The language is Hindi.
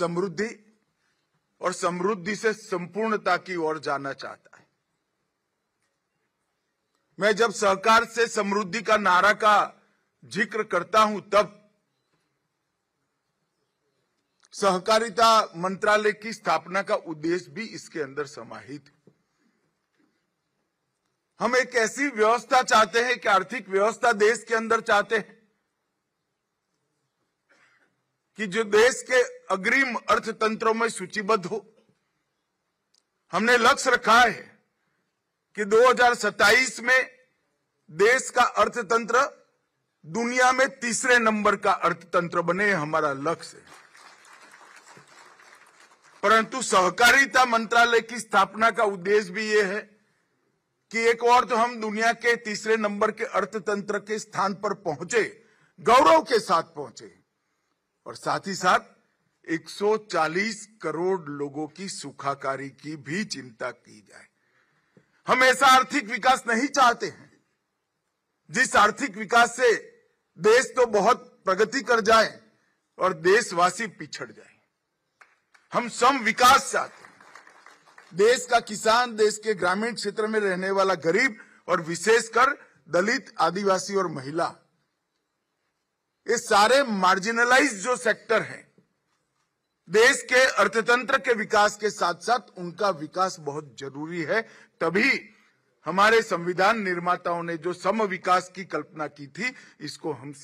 समृद्धि और समृद्धि से संपूर्णता की ओर जाना चाहता है मैं जब सहकार से समृद्धि का नारा का जिक्र करता हूं तब सहकारिता मंत्रालय की स्थापना का उद्देश्य भी इसके अंदर समाहित हम एक ऐसी व्यवस्था चाहते हैं कि आर्थिक व्यवस्था देश के अंदर चाहते हैं कि जो देश के अग्रिम अर्थतंत्रों में सूचीबद्ध हो हमने लक्ष्य रखा है कि 2027 में देश का अर्थतंत्र दुनिया में तीसरे नंबर का अर्थतंत्र बने हमारा लक्ष्य है परंतु सहकारिता मंत्रालय की स्थापना का उद्देश्य भी ये है कि एक और तो हम दुनिया के तीसरे नंबर के अर्थतंत्र के स्थान पर पहुंचे गौरव के साथ पहुंचे और साथ ही साथ 140 करोड़ लोगों की सुखाकारी की भी चिंता की जाए हम ऐसा आर्थिक विकास नहीं चाहते हैं जिस आर्थिक विकास से देश तो बहुत प्रगति कर जाए और देशवासी पिछड़ जाए हम सम विकास चाहते हैं देश का किसान देश के ग्रामीण क्षेत्र में रहने वाला गरीब और विशेषकर दलित आदिवासी और महिला ये सारे मार्जिनलाइज जो सेक्टर हैं देश के अर्थतंत्र के विकास के साथ साथ उनका विकास बहुत जरूरी है तभी हमारे संविधान निर्माताओं ने जो सम विकास की कल्पना की थी इसको हम